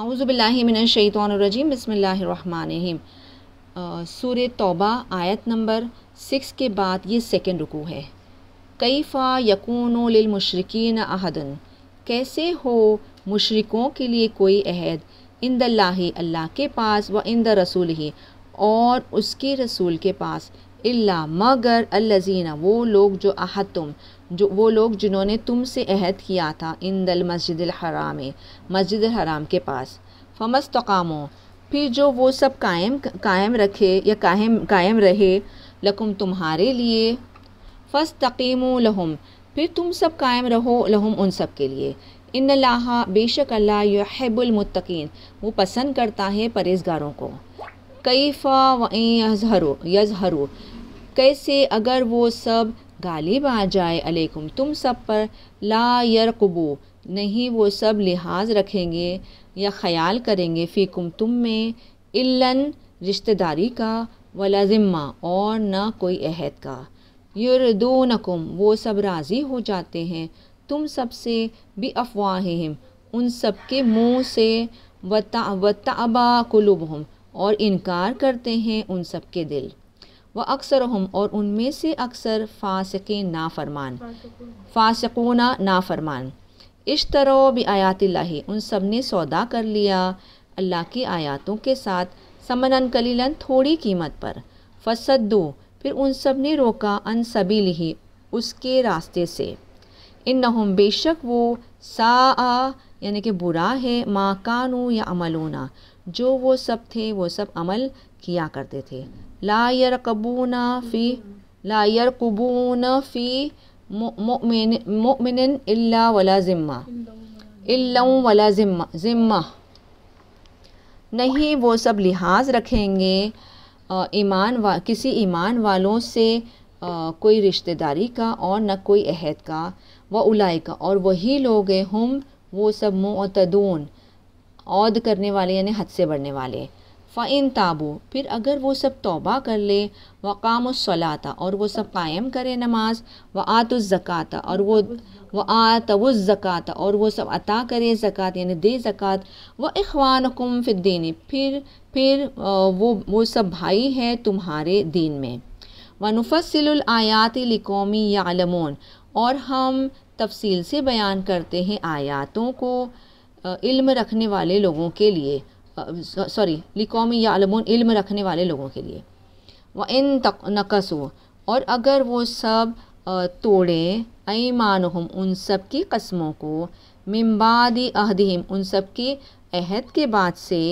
आउज़बिल्लिमिनशैतरजीम बसमीम सूर तौबा आयत नंबर सिक्स के बाद ये सेकेंड रुकू है कैफ़ा यकून लिलमशरकिन अहदन कैसे हो मुशरकों के लिए कोई अहद इन अल्लाह के पास व इन द रसूल ही और उसके रसूल के पास इल्ला मगर अल्लजीना वो लोग जो अहद तुम जो वो लोग जिन्होंने तुमसे अहद किया था इन दल मस्जिद हराम मस्जिद हराम के पास फमस्तकामों फिर जो वो सब कायम कायम रखे या कायम कायम रहे लकुम तुम्हारे लिए फस तकीम लहम फिर तुम सब कायम रहो लहम उन सब के लिए इन लाहा बेशक अल्लाह यहबुलमतकीन वो पसंद करता है परहेजगारों को कैफ़ा वज़हरू यजहरू कैसे अगर वो सब गालिब आ जाए अलैकुम तुम सब पर ला यरकबो नहीं वो सब लिहाज रखेंगे या ख्याल करेंगे फ़ीकुम तुम में इल्लन रिश्तेदारी का वला ज़िम्मा और ना कोई अहद का नकुम वो सब राज़ी हो जाते हैं तुम सब से भी अफवाहम उन सब के मुँह से वता वताबा कुलुबहम और इनकार करते हैं उन सब के दिल व अक्सर हम और उनमें से अक्सर फ़ासक नाफरमान फ़ासकूना नाफरमान इस तरह भी आयात लाही उन सब ने सौदा कर लिया अल्लाह की आयातों के साथ समनन कलीलन थोड़ी कीमत पर फसद दो फिर उन सब ने रोका अन सभी लिही उसके रास्ते से इन हम बेशक वो सा यानी कि बुरा है माँ कानू या अमलोना जो वो सब थे वो सब अमल किया करते थे लायर कबूना फ़ी लायर कबून फ़ी मोमिन इल्ला वला ज़िम्मा इल्लाउ वला ज़िम्मा ज़िम्मा नहीं वो सब लिहाज रखेंगे ईमान वा किसी ईमान वालों से आ, कोई रिश्तेदारी का और न कोई अहद का व उलाई का और वही लोग हैं हम वो सब मुतदून औद करने वाले यानी हद से बढ़ने वाले फ़ाइन ताबो फिर अगर वो सब तौबा कर ले काम सलाता और वो सब कायम करे नमाज व आतुज़क़ाता और वो व आतवज़क़ात और वो सब अता करे ज़क़़त यानि दे ज़क़़त व अखवान कुम देने फिर फिर वो वो सब भाई है तुम्हारे दीन में वनुफसलायात लिकौमी यामोन और हम तफसील से बयान करते हैं आयातों को इल्म रखने वाले लोगों के लिए सॉरी लिकौमी या अलमोन इल्म रखने वाले लोगों के लिए व इन तक नकस हो और अगर वो सब तोड़ें ऐमान हम उन सब की कस्मों को मिम्बादी अहदिम उन सब की अहद के बाद से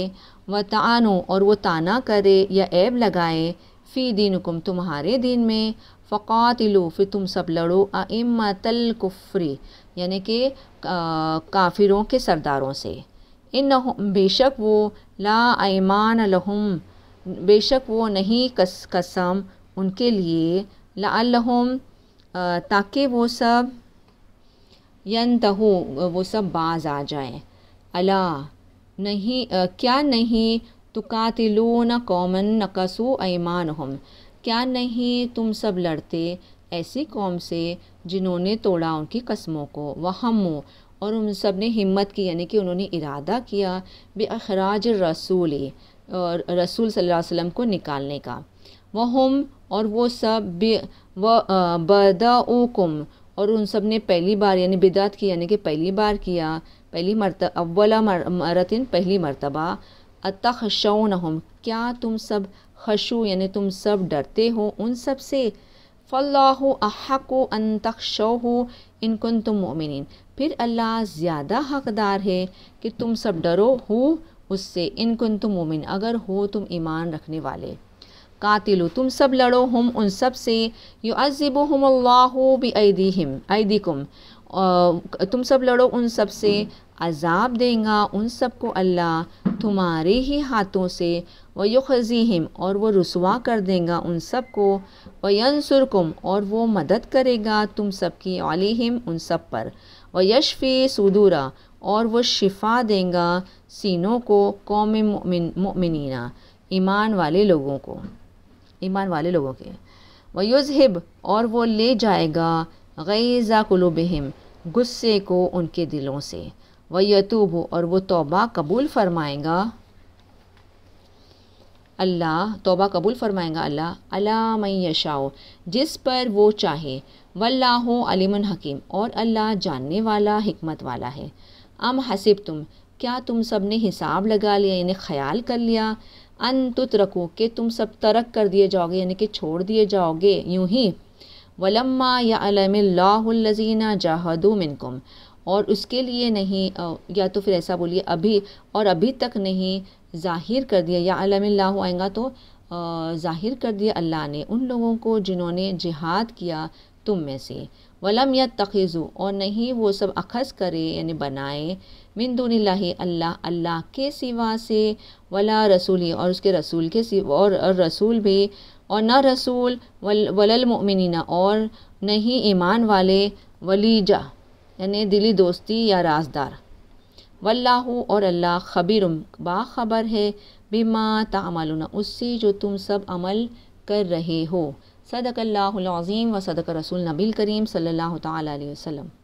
व तानो और वो ताना करे या ऐब लगाए फ़ी दिन कुम तुम्हारे दिन में फ़ातिलो फिर तुम सब लड़ो अमतल कुफरी यानी कि काफिरों के सरदारों से इन बेशक वो ला ऐमान लहुम बेशक वो नहीं कस कसम उनके लिए लाहम ताकि वो सब यन तहो वो सब बाज आ जाए अला नहीं आ, क्या नहीं तो कातिलो न कसु नकसो ऐमान हम क्या नहीं तुम सब लड़ते ऐसी कौम से जिन्होंने तोड़ा उनकी कस्मों को वहमो और उन सब ने हिम्मत की यानी कि उन्होंने इरादा किया बे अखराज रसूल और रसूल सल्लल्लाहु अलैहि वसल्लम को निकालने का वह हम और वो सब व बदाकुम और उन सब ने पहली बार यानी बिदात की यानी कि पहली बार किया पहली मरत अव्वला मरतिन पहली मरतबा अतःशौन हम क्या तुम सब खशु यानि तुम सब डरते हो उन सब से फ़ल्लाहु अहक अन तक शो हो इनकुन तुम मोमिन फिर अल्लाह ज़्यादा हकदार है कि तुम सब डरो हो उससे इनकुन तुम मोमिन अगर हो तुम ईमान रखने वाले कातिलो तुम सब लड़ो हम उन सब से यो अज़ब हम अल्लाह बदीम कुम तुम सब लड़ो उन सब से अजाब देगा उन सब को अल्लाह तुम्हारे ही हाथों से व युखजीहिम और वो रसुवा कर देगा उन सब को व यनसुरकुम और वो मदद करेगा तुम सब की अलीम उन सब पर व यशफ़ी सुदूरा और वो शिफा देगा सीनों को कौम ममिनना ईमान वाले लोगों को ईमान वाले लोगों के व युजहिब और वो ले जाएगा गैज़ा कुलुबहिम गुस्से को उनके दिलों से व यतूब और वो तौबा कबूल फरमाएगा अल्लाह तौबा कबूल फरमाएगा अल्लाह अला मई यशाओ जिस पर वो चाहे वल्लाह अलीमन हकीम और अल्लाह जानने वाला हमत वाला है अम हसिब तुम क्या तुम सब ने हिसाब लगा लिया यानी ख्याल कर लिया अन तुत रखो कि तुम सब तरक कर दिए जाओगे यानी कि छोड़ दिए जाओगे यूं ही वलम्मा या अलमल्लाजीना जहदु मिनकुम और उसके लिए नहीं या तो फिर ऐसा बोलिए अभी और अभी तक नहीं ज़ाहिर कर दिया या अलमिल्ला आएगा तो ज़ाहिर कर दिया अल्लाह ने उन लोगों को जिन्होंने जिहाद किया तुम में से वलम या तखीज़ु और नहीं वो सब अखज़ करे यानी बनाए मिंदून अल्लाह अल्लाह के सिवा से वला रसूल ही और उसके रसूल के सिवा और, और रसूल भी और न रसूल वल वलमिन और नहीं ईमान वाले वलीजा यानी दिली दोस्ती या राजदार वल्लाह और अल्लाह खबीर बाबर है बीमा तमाल उससे जो तुम सब अमल कर रहे हो सदक अल्लाज़ीम व सदक रसूल नबील करीम सल्लल्लाहु अलैहि वसल्लम